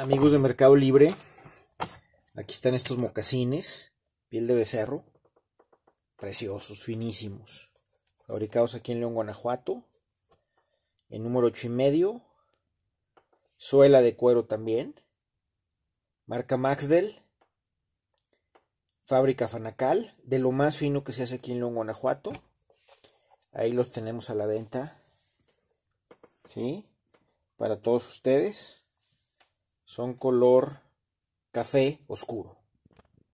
Amigos de Mercado Libre, aquí están estos mocasines, piel de becerro, preciosos, finísimos, fabricados aquí en León, Guanajuato, en número 8 y medio, suela de cuero también, marca Maxdel, fábrica Fanacal, de lo más fino que se hace aquí en León, Guanajuato, ahí los tenemos a la venta, ¿sí? Para todos ustedes son color café oscuro.